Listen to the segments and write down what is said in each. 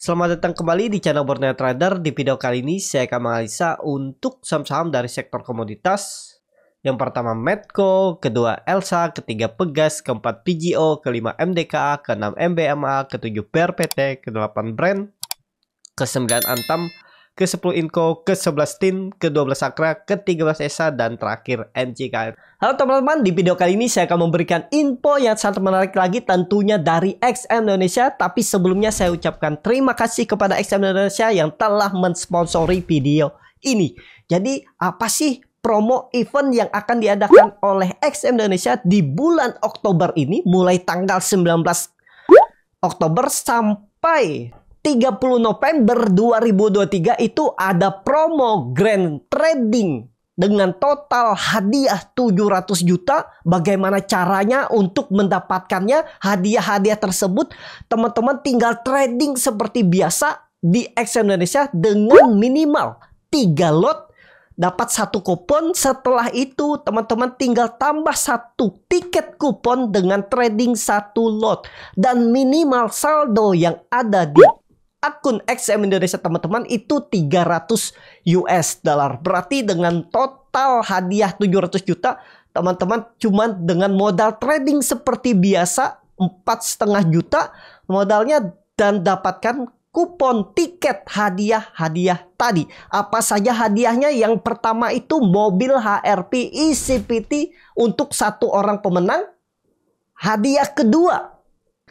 Selamat datang kembali di channel Borneo Trader. Di video kali ini saya akan menganalisa untuk saham-saham dari sektor komoditas. Yang pertama Medco, kedua Elsa, ketiga Pegas, keempat PGO, kelima MDKA, keenam MBMA, ketujuh BRPT, kedelapan Brand, kesembilan Antam, ke-10 inko ke-11 Tin, ke-12 Sakra, ke-13 Esa, dan terakhir mckr Halo teman-teman, di video kali ini saya akan memberikan info yang sangat menarik lagi tentunya dari XM Indonesia. Tapi sebelumnya saya ucapkan terima kasih kepada XM Indonesia yang telah mensponsori video ini. Jadi apa sih promo event yang akan diadakan oleh XM Indonesia di bulan Oktober ini mulai tanggal 19 Oktober sampai 30 November 2023 itu ada promo grand trading dengan total hadiah 700 juta bagaimana caranya untuk mendapatkannya hadiah-hadiah tersebut teman-teman tinggal trading seperti biasa di X Indonesia dengan minimal 3 lot dapat satu kupon. Setelah itu, teman-teman tinggal tambah satu tiket kupon dengan trading satu lot dan minimal saldo yang ada di akun XM Indonesia teman-teman itu 300 US dollar. Berarti dengan total hadiah 700 juta, teman-teman cuman dengan modal trading seperti biasa 4,5 juta modalnya dan dapatkan kupon tiket hadiah-hadiah tadi. Apa saja hadiahnya? Yang pertama itu mobil HRP ECPT untuk satu orang pemenang. Hadiah kedua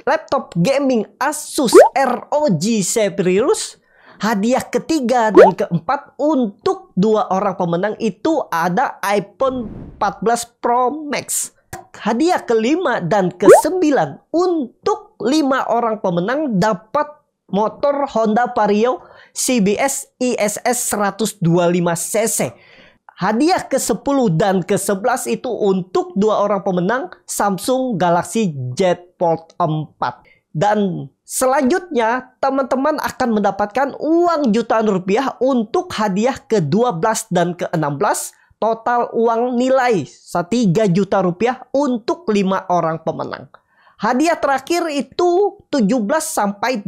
laptop gaming Asus ROG Zephyrus hadiah ketiga dan keempat untuk dua orang pemenang itu ada iPhone 14 Pro Max. Hadiah kelima dan kesembilan untuk lima orang pemenang dapat motor Honda Vario CBS ISS 125 cc Hadiah ke-10 dan ke-11 itu untuk dua orang pemenang Samsung Galaxy Z Fold 4. Dan selanjutnya teman-teman akan mendapatkan uang jutaan rupiah untuk hadiah ke-12 dan ke-16 total uang nilai 3 juta rupiah untuk lima orang pemenang. Hadiah terakhir itu 17 sampai 25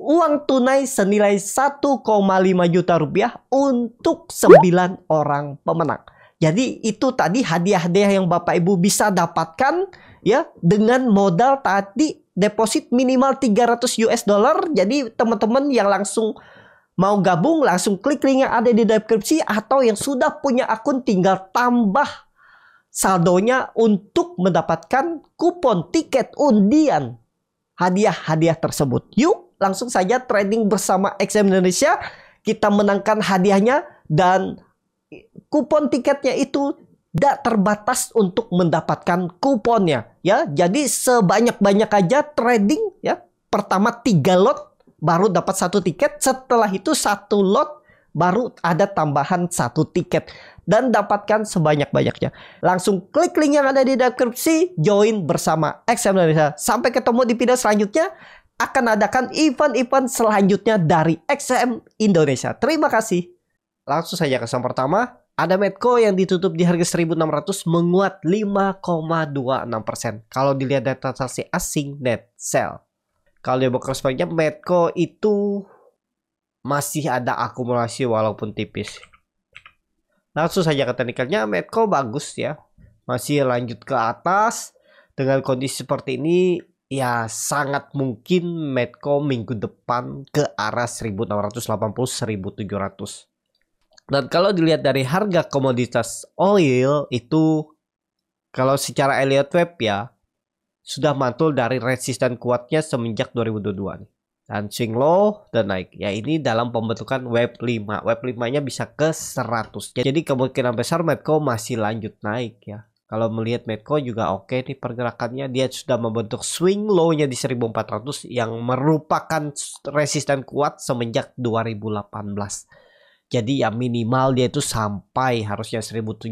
uang tunai senilai 1,5 juta rupiah untuk 9 orang pemenang. Jadi itu tadi hadiah-hadiah yang Bapak Ibu bisa dapatkan ya dengan modal tadi deposit minimal 300 US dollar. Jadi teman-teman yang langsung mau gabung langsung klik link yang ada di deskripsi atau yang sudah punya akun tinggal tambah saldonya untuk mendapatkan kupon tiket undian hadiah-hadiah tersebut. Yuk langsung saja trading bersama XM Indonesia. Kita menangkan hadiahnya dan kupon tiketnya itu tidak terbatas untuk mendapatkan kuponnya ya. Jadi sebanyak-banyak aja trading ya. Pertama tiga lot baru dapat satu tiket, setelah itu satu lot baru ada tambahan satu tiket dan dapatkan sebanyak-banyaknya. Langsung klik link yang ada di deskripsi, join bersama XM Indonesia. Sampai ketemu di video selanjutnya akan adakan event-event selanjutnya dari XM Indonesia. Terima kasih. Langsung saja ke yang pertama. Ada Medco yang ditutup di harga 1.600 menguat 5,26%. Kalau dilihat dari transaksi asing net sell. Kalau dia cross banknya Medco itu masih ada akumulasi walaupun tipis. Langsung saja ke teknikalnya Medco bagus ya. Masih lanjut ke atas dengan kondisi seperti ini ya sangat mungkin Medco minggu depan ke arah 1680 1700. Dan kalau dilihat dari harga komoditas oil itu kalau secara Elliott Web ya sudah mantul dari resisten kuatnya semenjak 2022 nih. Dan swing low dan naik. Ya ini dalam pembentukan web 5. Web 5-nya bisa ke 100. Jadi kemungkinan besar Medco masih lanjut naik ya. Kalau melihat Medco juga oke okay nih pergerakannya. Dia sudah membentuk swing low-nya di 1400 yang merupakan resisten kuat semenjak 2018. Jadi ya minimal dia itu sampai harusnya 1700.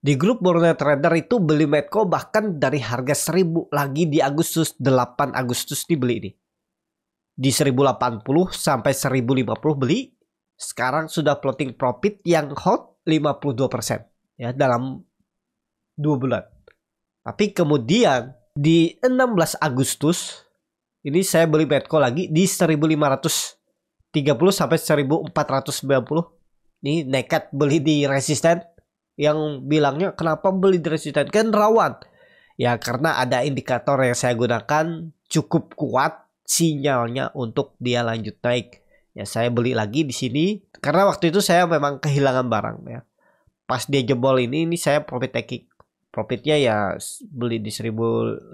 Di grup Borneo Trader itu beli Medco bahkan dari harga 1000 lagi di Agustus 8 Agustus dibeli ini. Di 1080 sampai 1050 beli. Sekarang sudah plotting profit yang hot 52%. Ya dalam dua bulan. Tapi kemudian di 16 Agustus ini saya beli Petco lagi di 1530 sampai 1490. Ini nekat beli di resisten yang bilangnya kenapa beli di resisten kan rawan. Ya karena ada indikator yang saya gunakan cukup kuat sinyalnya untuk dia lanjut naik. Ya saya beli lagi di sini karena waktu itu saya memang kehilangan barang ya. Pas dia jebol ini ini saya profit taking profitnya ya beli di 1050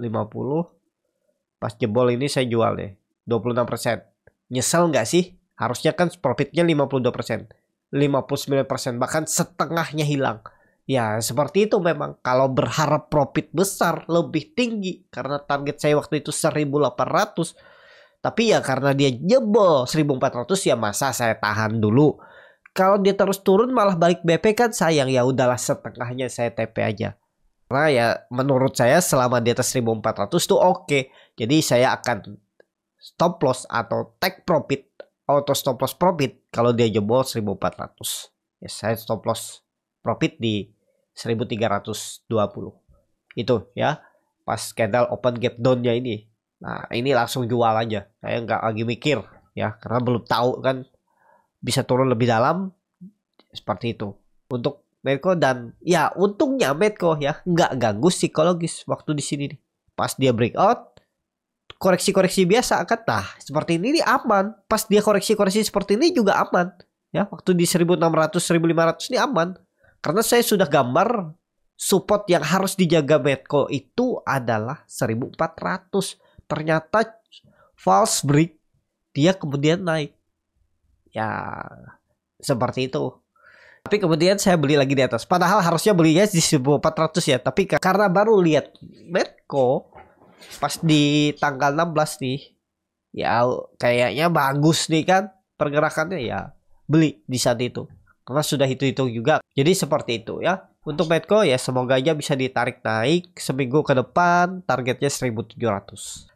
pas jebol ini saya jual deh 26% nyesel nggak sih harusnya kan profitnya 52% 59% bahkan setengahnya hilang ya seperti itu memang kalau berharap profit besar lebih tinggi karena target saya waktu itu 1800 tapi ya karena dia jebol 1400 ya masa saya tahan dulu kalau dia terus turun malah balik BP kan sayang ya udahlah setengahnya saya TP aja Nah ya menurut saya selama di atas 1400 itu oke. Okay. Jadi saya akan stop loss atau take profit auto stop loss profit kalau dia jebol 1400. Ya, saya stop loss profit di 1320. Itu ya. Pas candle open gap down-nya ini. Nah, ini langsung jual aja. Saya nggak lagi mikir ya, karena belum tahu kan bisa turun lebih dalam seperti itu. Untuk Medco dan ya untungnya Medco ya nggak ganggu psikologis waktu di sini nih. Pas dia breakout koreksi-koreksi biasa kan nah seperti ini nih aman pas dia koreksi-koreksi seperti ini juga aman ya waktu di 1600 1500 ini aman karena saya sudah gambar support yang harus dijaga Medco itu adalah 1400 ternyata false break dia kemudian naik ya seperti itu tapi kemudian saya beli lagi di atas. Padahal harusnya belinya di 1400 ya. Tapi karena baru lihat Medco pas di tanggal 16 nih. Ya kayaknya bagus nih kan pergerakannya ya beli di saat itu. Karena sudah hitung-hitung juga. Jadi seperti itu ya. Untuk Medco ya semoga aja bisa ditarik naik seminggu ke depan targetnya 1700.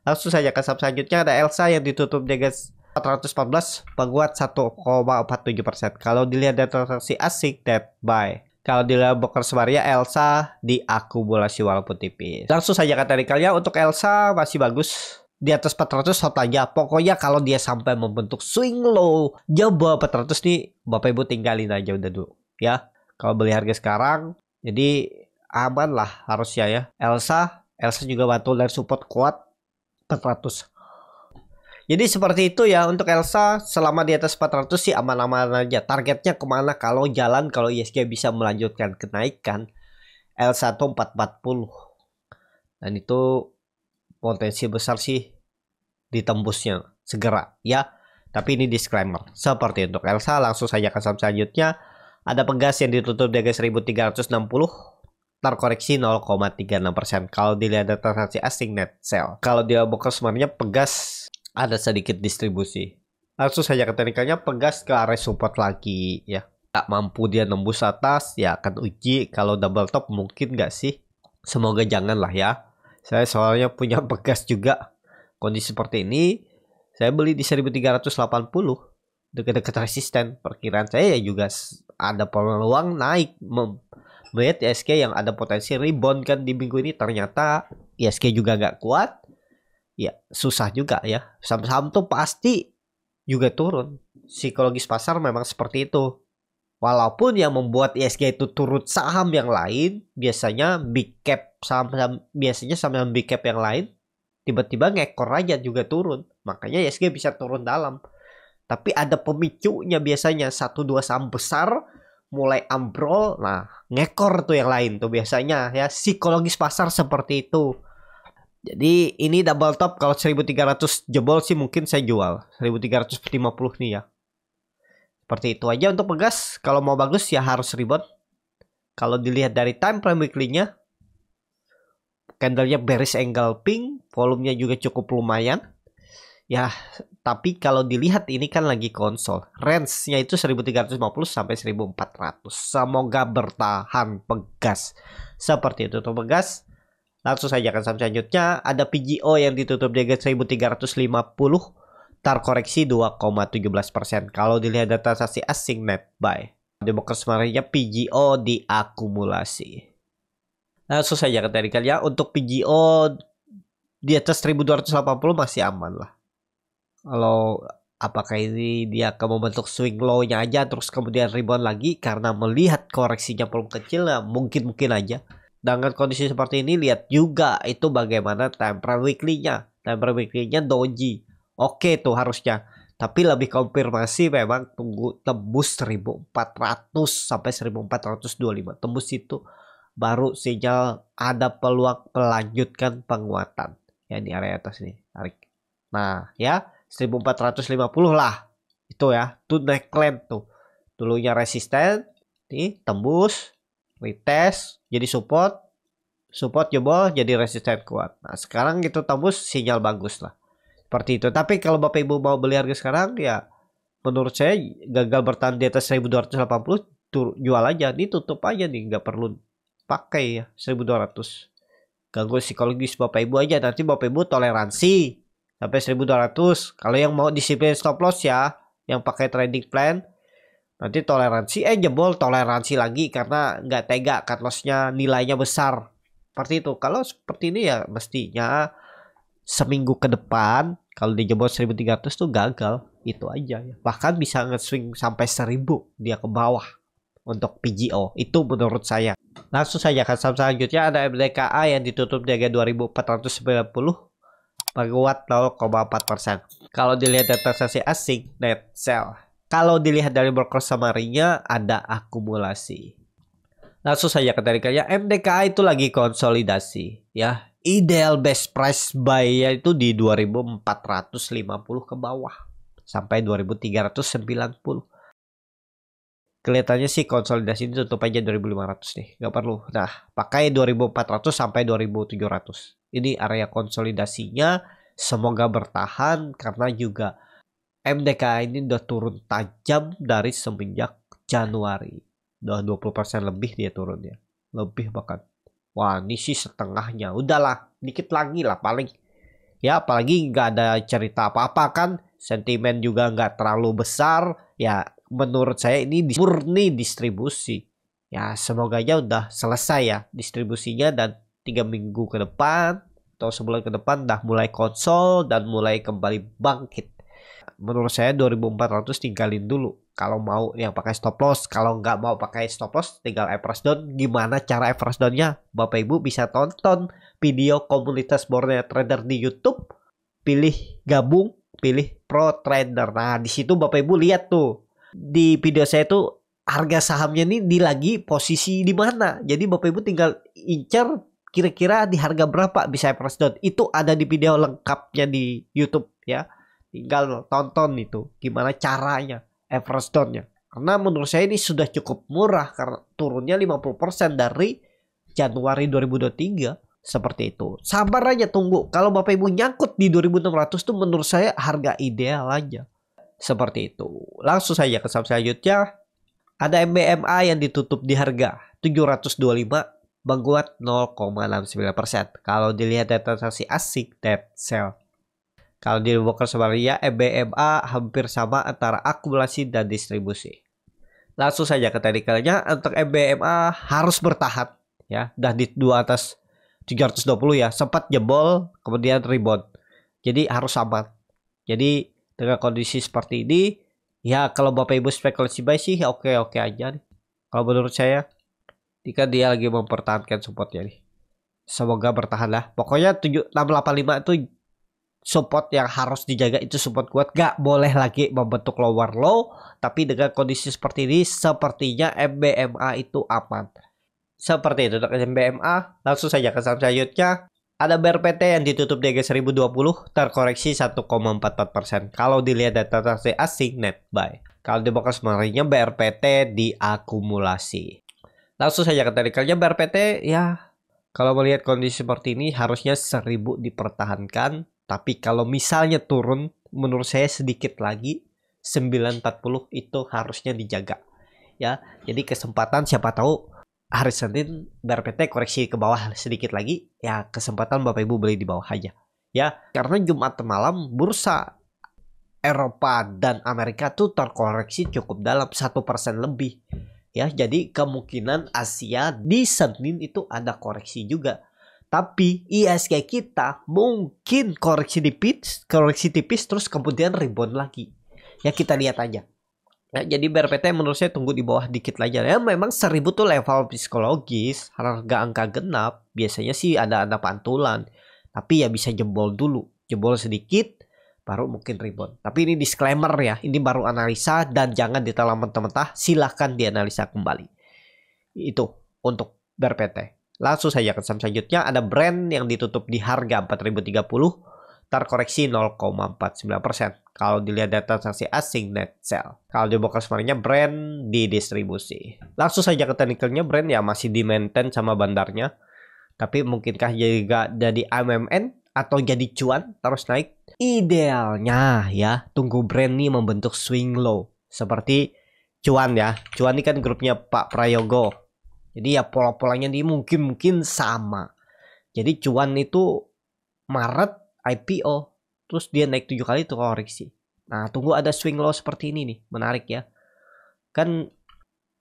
Langsung saja ke sub selanjutnya ada Elsa yang ditutup dengan 414 penguat 1,47 persen. Kalau dilihat dari transaksi asik, that buy. Kalau dilihat broker semaria, Elsa diakumulasi walaupun tipis. Langsung saja kata dari kalian, untuk Elsa masih bagus di atas 400 hot aja. Pokoknya kalau dia sampai membentuk swing low jauh 400 nih, Bapak Ibu tinggalin aja udah dulu ya. Kalau beli harga sekarang, jadi aman lah harusnya ya. Elsa, Elsa juga bantu dari support kuat 400 jadi seperti itu ya untuk Elsa selama di atas 400 sih aman-aman aja. Targetnya kemana kalau jalan kalau ISG bisa melanjutkan kenaikan Elsa 1 440. Dan itu potensi besar sih ditembusnya segera ya. Tapi ini disclaimer. Seperti untuk Elsa langsung saja ke saham selanjutnya. Ada pegas yang ditutup di harga 1360 terkoreksi 0,36%. Kalau dilihat dari transaksi asing net sell. Kalau dia boker sebenarnya pegas ada sedikit distribusi. Langsung saja ke teknikalnya pegas ke area support lagi ya. Tak mampu dia nembus atas ya akan uji kalau double top mungkin nggak sih? Semoga jangan lah ya. Saya soalnya punya pegas juga. Kondisi seperti ini saya beli di 1380 dekat-dekat resisten perkiraan saya ya juga ada peluang naik melihat ISK yang ada potensi rebound kan di minggu ini ternyata ISK juga nggak kuat ya susah juga ya saham-saham tuh pasti juga turun psikologis pasar memang seperti itu walaupun yang membuat ISG e itu turut saham yang lain biasanya big cap saham-saham biasanya saham-saham big cap yang lain tiba-tiba ngekor aja juga turun makanya ISG e bisa turun dalam tapi ada pemicunya biasanya satu dua saham besar mulai ambrol nah ngekor tuh yang lain tuh biasanya ya psikologis pasar seperti itu jadi ini double top kalau 1300 jebol sih mungkin saya jual. 1350 nih ya. Seperti itu aja untuk pegas. Kalau mau bagus ya harus rebound. Kalau dilihat dari time frame weekly-nya. Candlenya bearish angle pink. Volumenya juga cukup lumayan. Ya tapi kalau dilihat ini kan lagi konsol. Range-nya itu 1350 sampai 1400. Semoga bertahan pegas. Seperti itu untuk pegas. Langsung saja kan saham selanjutnya. Ada PGO yang ditutup di harga 1350 koreksi 2,17%. Kalau dilihat data transaksi asing net buy. Demokrasi sebenarnya PGO diakumulasi. Langsung saja kan dari kalian ya, Untuk PGO di atas 1280 masih aman lah. Kalau apakah ini dia akan membentuk swing low-nya aja terus kemudian rebound lagi karena melihat koreksinya belum kecil ya mungkin-mungkin aja dengan kondisi seperti ini lihat juga itu bagaimana temper weekly-nya. Temper weekly-nya doji. Oke tuh harusnya. Tapi lebih konfirmasi memang tunggu tembus 1400 sampai 1425. Tembus itu baru sinyal ada peluang melanjutkan penguatan. Ya di area atas ini. tarik. Nah, ya 1450 lah. Itu ya, tuh neckline tuh. Dulunya resisten, nih tembus retest jadi support support jebol jadi resisten kuat nah sekarang itu tembus sinyal bagus lah seperti itu tapi kalau bapak ibu mau beli harga sekarang ya menurut saya gagal bertahan di atas 1280 jual aja ini tutup aja nih nggak perlu pakai ya 1200 ganggu psikologis bapak ibu aja nanti bapak ibu toleransi sampai 1200 kalau yang mau disiplin stop loss ya yang pakai trading plan Nanti toleransi eh jebol toleransi lagi karena nggak tega cut kan, lossnya nilainya besar. Seperti itu. Kalau seperti ini ya mestinya seminggu ke depan kalau di jebol 1300 tuh gagal itu aja ya. Bahkan bisa nge-swing sampai 1000 dia ke bawah untuk PGO. Itu menurut saya. Langsung saja ke kan, saham selanjutnya ada MDKA yang ditutup di harga 2490 menguat 0,4%. Kalau dilihat dari transaksi asing net sell kalau dilihat dari broker summary ada akumulasi. Langsung saja ke ketarikanya MDKA itu lagi konsolidasi ya. Ideal best price buy itu di 2450 ke bawah sampai 2390. Kelihatannya sih konsolidasi ini tutup aja 2500 nih, nggak perlu. Nah, pakai 2400 sampai 2700. Ini area konsolidasinya semoga bertahan karena juga MDK ini udah turun tajam dari semenjak Januari. Udah 20% lebih dia turun ya. Lebih bahkan. Wah ini sih setengahnya. Udahlah dikit lagi lah paling. Ya apalagi nggak ada cerita apa-apa kan. Sentimen juga nggak terlalu besar. Ya menurut saya ini murni distribusi. Ya semoga aja udah selesai ya distribusinya dan tiga minggu ke depan atau sebulan ke depan udah mulai konsol dan mulai kembali bangkit menurut saya 2400 tinggalin dulu kalau mau yang pakai stop loss kalau nggak mau pakai stop loss tinggal average down gimana cara average downnya bapak ibu bisa tonton video komunitas Borneo Trader di YouTube pilih gabung pilih pro trader nah di situ bapak ibu lihat tuh di video saya tuh harga sahamnya ini di lagi posisi di mana jadi bapak ibu tinggal incer kira-kira di harga berapa bisa average down itu ada di video lengkapnya di YouTube ya tinggal tonton itu gimana caranya Dawn-nya. karena menurut saya ini sudah cukup murah karena turunnya 50% dari Januari 2023 seperti itu sabar aja tunggu kalau bapak ibu nyangkut di 2600 tuh menurut saya harga ideal aja seperti itu langsung saja ke saham selanjutnya ada MBMA yang ditutup di harga 725 menguat 0,69%. Kalau dilihat dari transaksi asik dead sell kalau di Walker sebaliknya, EBMA eh, hampir sama antara akumulasi dan distribusi. Langsung saja ke teknikalnya, untuk EBMA harus bertahan ya, dan di dua atas 320 ya, sempat jebol kemudian rebound. Jadi harus aman. Jadi dengan kondisi seperti ini, ya kalau Bapak Ibu spekulasi buy sih oke-oke okay, okay aja nih. Kalau menurut saya, jika dia lagi mempertahankan supportnya nih. Semoga bertahan lah. Pokoknya 7, 685 itu support yang harus dijaga itu support kuat gak boleh lagi membentuk lower low tapi dengan kondisi seperti ini sepertinya MBMA itu aman seperti itu untuk MBMA langsung saja ke saham selanjutnya ada BRPT yang ditutup di harga 1020 terkoreksi 1,44% kalau dilihat data transaksi asing net buy kalau di bokas marinya BRPT diakumulasi langsung saja ke teknikalnya BRPT ya kalau melihat kondisi seperti ini harusnya 1000 dipertahankan tapi kalau misalnya turun, menurut saya sedikit lagi 940 itu harusnya dijaga. Ya, jadi kesempatan siapa tahu hari Senin BRPT koreksi ke bawah sedikit lagi, ya kesempatan Bapak Ibu beli di bawah aja. Ya, karena Jumat malam bursa Eropa dan Amerika tuh terkoreksi cukup dalam satu persen lebih. Ya, jadi kemungkinan Asia di Senin itu ada koreksi juga tapi ISG kita mungkin koreksi tipis, koreksi tipis terus kemudian rebound lagi. Ya kita lihat aja. Nah, jadi BRPT menurut saya tunggu di bawah dikit aja. Ya memang seribu tuh level psikologis, harga angka genap. Biasanya sih ada ada pantulan. Tapi ya bisa jebol dulu. Jebol sedikit, baru mungkin rebound. Tapi ini disclaimer ya, ini baru analisa dan jangan ditelan mentah-mentah. Silahkan dianalisa kembali. Itu untuk BRPT. Langsung saja ke saham selanjutnya ada brand yang ditutup di harga 4030 terkoreksi 0,49%. Kalau dilihat data transaksi asing net sell. Kalau dibuka semarinya brand di distribusi. Langsung saja ke teknikalnya brand ya masih di maintain sama bandarnya. Tapi mungkinkah juga jadi MMN atau jadi cuan terus naik? Idealnya ya tunggu brand ini membentuk swing low seperti cuan ya. Cuan ini kan grupnya Pak Prayogo jadi ya pola-polanya ini mungkin-mungkin sama. Jadi cuan itu Maret IPO, terus dia naik tujuh kali itu koreksi. Nah tunggu ada swing low seperti ini nih, menarik ya. Kan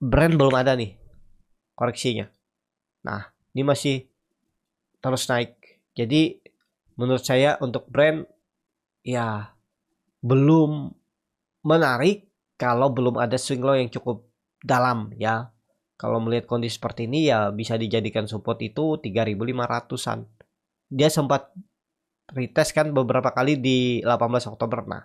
brand belum ada nih koreksinya. Nah ini masih terus naik. Jadi menurut saya untuk brand ya belum menarik kalau belum ada swing low yang cukup dalam ya kalau melihat kondisi seperti ini ya bisa dijadikan support itu 3500-an. Dia sempat retest kan beberapa kali di 18 Oktober. Nah,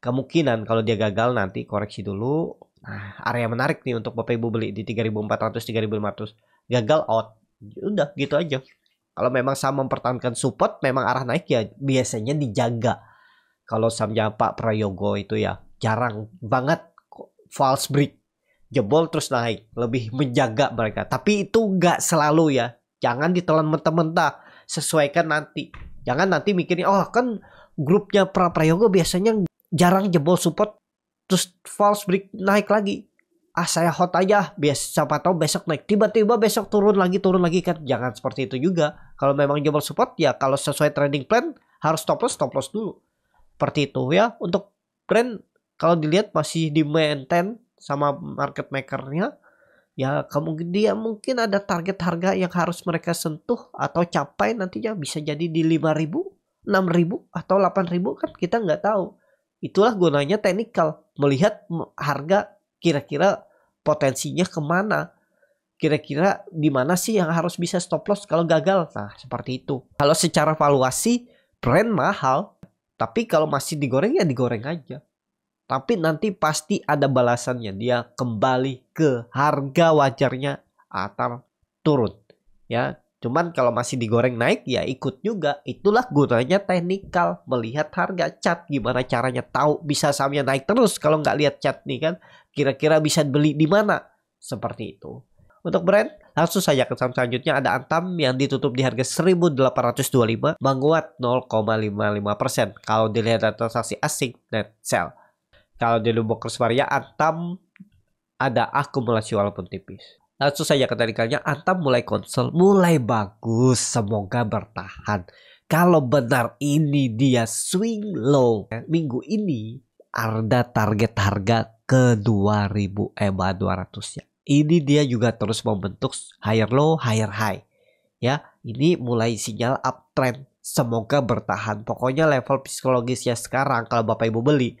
kemungkinan kalau dia gagal nanti koreksi dulu. Nah, area menarik nih untuk Bapak Ibu beli di 3400 3500. Gagal out. Ya udah gitu aja. Kalau memang saham mempertahankan support, memang arah naik ya biasanya dijaga. Kalau sahamnya Pak Prayogo itu ya jarang banget false break jebol terus naik lebih menjaga mereka tapi itu nggak selalu ya jangan ditelan mentah-mentah sesuaikan nanti jangan nanti mikirin oh kan grupnya pra prayoga biasanya jarang jebol support terus false break naik lagi ah saya hot aja Biasa siapa tahu besok naik tiba-tiba besok turun lagi turun lagi kan jangan seperti itu juga kalau memang jebol support ya kalau sesuai trading plan harus stop loss stop loss dulu seperti itu ya untuk trend kalau dilihat masih di maintain sama market makernya ya kemudian dia mungkin ada target harga yang harus mereka sentuh atau capai nantinya bisa jadi di 5000 6000 atau 8000 kan kita nggak tahu itulah gunanya teknikal melihat harga kira-kira potensinya kemana kira-kira di mana sih yang harus bisa stop loss kalau gagal nah seperti itu kalau secara valuasi brand mahal tapi kalau masih digoreng ya digoreng aja tapi nanti pasti ada balasannya. Dia kembali ke harga wajarnya atau turun. Ya, cuman kalau masih digoreng naik ya ikut juga. Itulah gunanya teknikal melihat harga cat gimana caranya tahu bisa sahamnya naik terus kalau nggak lihat cat nih kan. Kira-kira bisa beli di mana? Seperti itu. Untuk brand, langsung saja ke saham selanjutnya ada Antam yang ditutup di harga 1825 menguat 0,55%. Kalau dilihat dari transaksi asing net sell. Kalau di lubuk Maria, Antam ada akumulasi walaupun tipis. Langsung saja ketarikannya, Antam mulai konsol, mulai bagus, semoga bertahan. Kalau benar ini dia swing low, ya, minggu ini Arda target harga ke 2000 EMA 200 ya. Ini dia juga terus membentuk higher low, higher high. Ya, ini mulai sinyal uptrend semoga bertahan. Pokoknya level psikologisnya sekarang kalau Bapak Ibu beli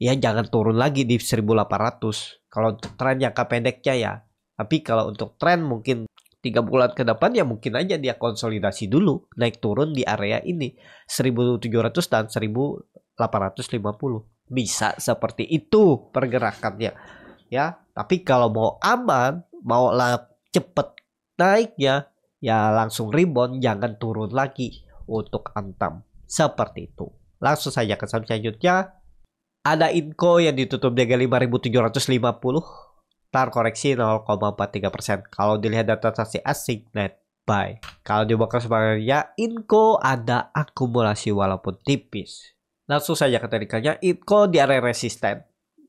ya jangan turun lagi di 1800 kalau untuk tren jangka pendeknya ya tapi kalau untuk tren mungkin tiga bulan ke depan ya mungkin aja dia konsolidasi dulu naik turun di area ini 1700 dan 1850 bisa seperti itu pergerakannya ya tapi kalau mau aman mau cepet naiknya ya langsung rebound jangan turun lagi untuk antam seperti itu langsung saja ke saham selanjutnya ada Inco yang ditutup jaga 5.750 tar koreksi 0,43 persen. Kalau dilihat data transaksi asing net buy. Kalau dibongkar sebenarnya Inco ada akumulasi walaupun tipis. Langsung saja ke teknikalnya Inco di area resisten.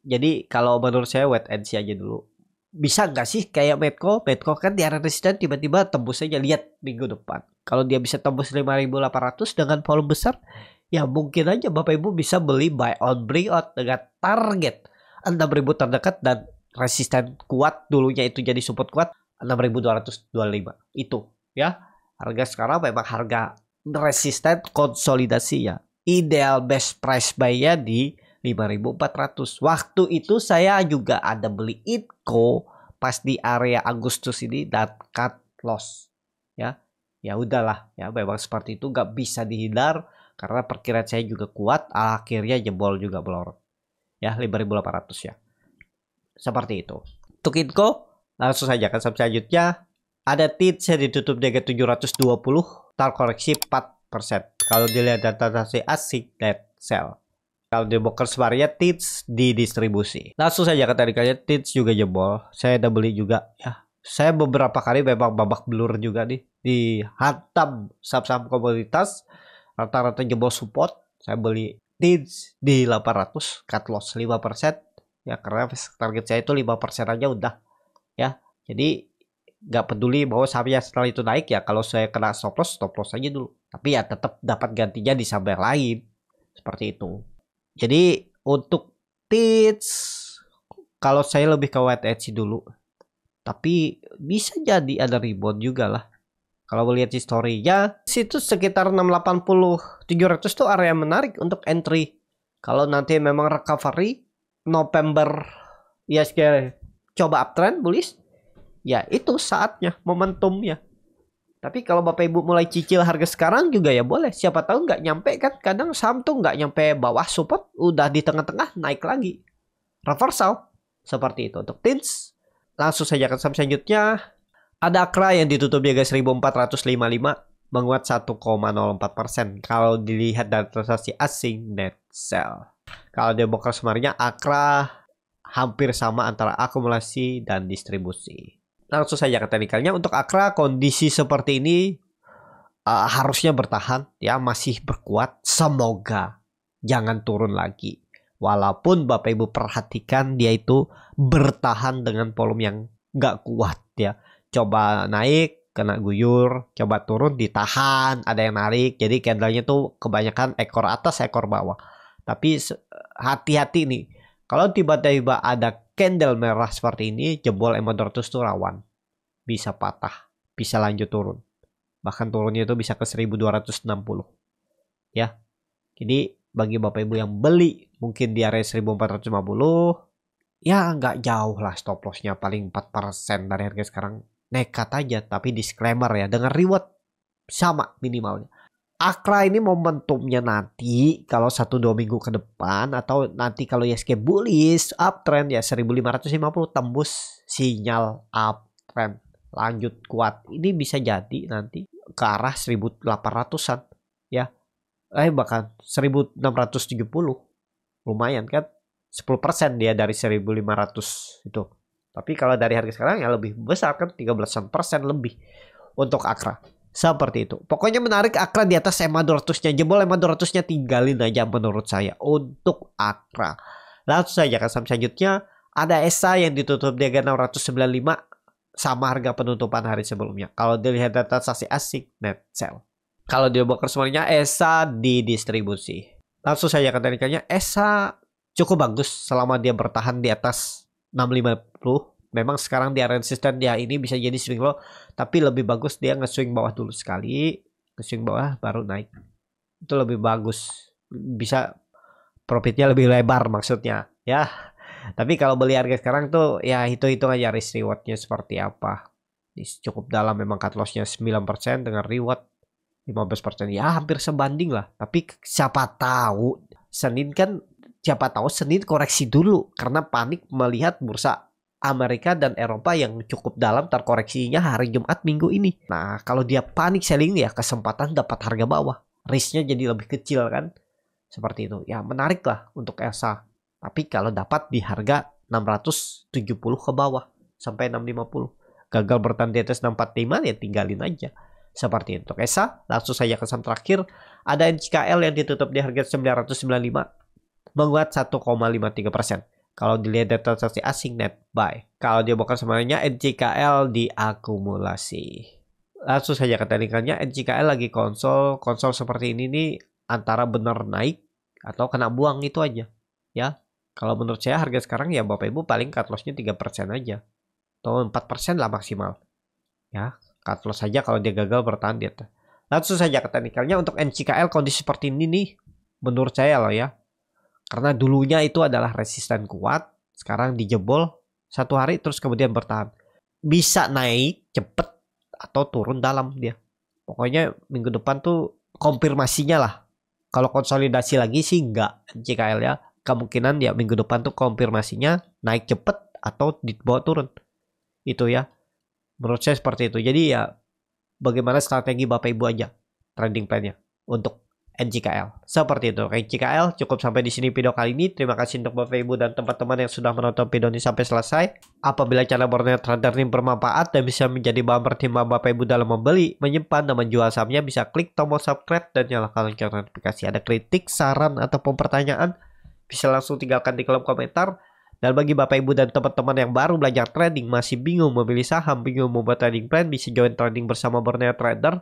Jadi kalau menurut saya wait and see aja dulu. Bisa nggak sih kayak Medco? Medco kan di area resisten tiba-tiba tembus aja lihat minggu depan. Kalau dia bisa tembus 5.800 dengan volume besar, ya mungkin aja Bapak Ibu bisa beli buy on bring out dengan target 6000 terdekat dan resisten kuat dulunya itu jadi support kuat 6225 itu ya harga sekarang memang harga resisten konsolidasi ya ideal best price buy-nya di 5400 waktu itu saya juga ada beli itco pas di area Agustus ini dan cut loss ya ya udahlah ya memang seperti itu nggak bisa dihindar karena perkiraan saya juga kuat akhirnya jebol juga blor ya 5800 ya seperti itu untuk Inco langsung saja ke sub selanjutnya ada TIT saya ditutup dengan 720 tar koreksi 4% kalau dilihat data asik net sell kalau di broker varia TITS di distribusi langsung saja ke kalian TITS juga jebol saya udah beli juga ya saya beberapa kali memang babak belur juga nih dihantam saham-saham komoditas rata-rata jebol support saya beli Deeds di 800 cut loss 5% ya karena target saya itu 5% aja udah ya jadi nggak peduli bahwa sahamnya setelah itu naik ya kalau saya kena stop loss stop loss aja dulu tapi ya tetap dapat gantinya di saham yang lain seperti itu jadi untuk tits kalau saya lebih ke wait and dulu tapi bisa jadi ada rebound juga lah kalau lihat ya, situ sekitar 680 700 tuh area menarik untuk entry. Kalau nanti memang recovery November ya yes, coba uptrend bullish, ya itu saatnya, momentumnya. Tapi kalau Bapak Ibu mulai cicil harga sekarang juga ya boleh. Siapa tahu nggak nyampe kan. Kadang saham tuh nggak nyampe bawah support. Udah di tengah-tengah naik lagi. Reversal. Seperti itu untuk tins. Langsung saja ke saham selanjutnya. Ada Akra yang ditutup di harga 1455 menguat 1,04 persen kalau dilihat dari transaksi asing net sell. Kalau Demokrat semarnya Akra hampir sama antara akumulasi dan distribusi. Nah, langsung saja ke teknikalnya untuk Akra kondisi seperti ini uh, harusnya bertahan ya masih berkuat semoga jangan turun lagi. Walaupun Bapak Ibu perhatikan dia itu bertahan dengan volume yang nggak kuat ya coba naik kena guyur, coba turun ditahan, ada yang narik. Jadi candlenya tuh kebanyakan ekor atas, ekor bawah. Tapi hati-hati nih. Kalau tiba-tiba ada candle merah seperti ini, jebol M200 tuh rawan. Bisa patah, bisa lanjut turun. Bahkan turunnya itu bisa ke 1260. Ya. Jadi bagi Bapak Ibu yang beli mungkin di area 1450, ya nggak jauh lah stop lossnya paling 4% dari harga sekarang nekat aja tapi disclaimer ya dengan reward sama minimalnya. Akra ini momentumnya nanti kalau satu dua minggu ke depan atau nanti kalau ISG bullish uptrend ya 1550 tembus sinyal uptrend lanjut kuat ini bisa jadi nanti ke arah 1800-an ya eh bahkan 1670 lumayan kan 10% dia dari 1500 itu tapi kalau dari harga sekarang ya lebih besar kan 13% lebih untuk Akra. Seperti itu. Pokoknya menarik Akra di atas EMA 200-nya. Jebol EMA 200-nya tinggalin aja menurut saya untuk Akra. Langsung saja ke saham selanjutnya. Ada ESA yang ditutup di 695 sama harga penutupan hari sebelumnya. Kalau dilihat data saksi asik net sell. Kalau dia bakar semuanya ESA di distribusi. Langsung saja ke teknikalnya. ESA cukup bagus selama dia bertahan di atas 650 memang sekarang dia resisten ya ini bisa jadi swing low tapi lebih bagus dia nge-swing bawah dulu sekali nge-swing bawah baru naik itu lebih bagus bisa profitnya lebih lebar maksudnya ya tapi kalau beli harga sekarang tuh ya hitung-hitung aja risk rewardnya seperti apa ini cukup dalam memang cut lossnya 9% dengan reward 15% ya hampir sebanding lah tapi siapa tahu Senin kan siapa tahu Senin koreksi dulu karena panik melihat bursa Amerika dan Eropa yang cukup dalam terkoreksinya hari Jumat minggu ini. Nah, kalau dia panik selling ya kesempatan dapat harga bawah. Risknya jadi lebih kecil kan? Seperti itu. Ya menarik lah untuk ESA. Tapi kalau dapat di harga 670 ke bawah sampai 650. Gagal bertahan di atas 645 ya tinggalin aja. Seperti itu. Untuk ESA langsung saja ke saham terakhir. Ada NCKL yang ditutup di harga 995 menguat 1,53 persen. Kalau dilihat dari transaksi asing net buy. Kalau dia bukan semuanya NCKL diakumulasi. Langsung saja ke teknikalnya NCKL lagi konsol. Konsol seperti ini nih antara benar naik atau kena buang itu aja. Ya, kalau menurut saya harga sekarang ya Bapak Ibu paling cut lossnya 3% aja. Atau 4% lah maksimal. Ya, cut loss saja kalau dia gagal bertahan di Langsung saja ke teknikalnya untuk NCKL kondisi seperti ini nih menurut saya loh ya karena dulunya itu adalah resisten kuat, sekarang dijebol satu hari terus kemudian bertahan. Bisa naik cepet atau turun dalam dia. Pokoknya minggu depan tuh konfirmasinya lah. Kalau konsolidasi lagi sih nggak CKL ya. Kemungkinan ya minggu depan tuh konfirmasinya naik cepet atau dibawa turun. Itu ya. Menurut saya seperti itu. Jadi ya bagaimana strategi Bapak Ibu aja trading plan-nya untuk NJKL Seperti itu. NJKL cukup sampai di sini video kali ini. Terima kasih untuk Bapak Ibu dan teman-teman yang sudah menonton video ini sampai selesai. Apabila channel Borneo Trader ini bermanfaat dan bisa menjadi bahan pertimbangan Bapak Ibu dalam membeli, menyimpan, dan menjual sahamnya, bisa klik tombol subscribe dan nyalakan lonceng notifikasi. Ada kritik, saran, ataupun pertanyaan, bisa langsung tinggalkan di kolom komentar. Dan bagi Bapak Ibu dan teman-teman yang baru belajar trading, masih bingung memilih saham, bingung membuat trading plan, bisa join trading bersama Borneo Trader